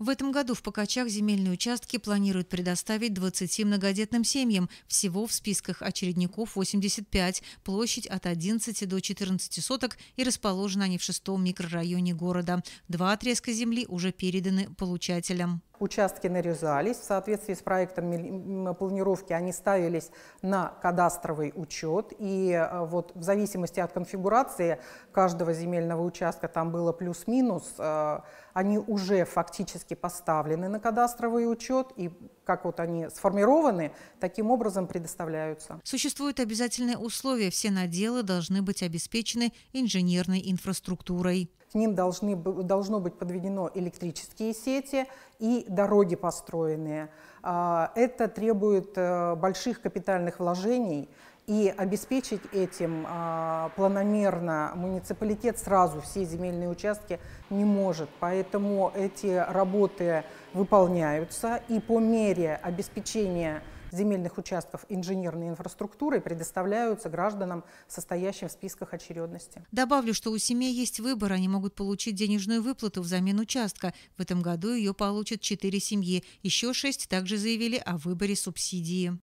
В этом году в Покачах земельные участки планируют предоставить 20 многодетным семьям. Всего в списках очередников 85, площадь от 11 до 14 соток и расположены они в шестом микрорайоне города. Два отрезка земли уже переданы получателям участки нарезались. В соответствии с проектом планировки они ставились на кадастровый учет. И э, вот в зависимости от конфигурации каждого земельного участка, там было плюс-минус, э, они уже фактически поставлены на кадастровый учет. И как вот они сформированы, таким образом предоставляются. Существуют обязательные условия. Все наделы должны быть обеспечены инженерной инфраструктурой к ним должны, должно быть подведено электрические сети и дороги построенные. А, это требует э, больших капитальных вложений, и обеспечить этим а, планомерно муниципалитет сразу все земельные участки не может. Поэтому эти работы выполняются, и по мере обеспечения земельных участков инженерной инфраструктуры предоставляются гражданам, состоящим в списках очередности. Добавлю, что у семей есть выбор. Они могут получить денежную выплату взамен участка. В этом году ее получат четыре семьи. Еще шесть также заявили о выборе субсидии.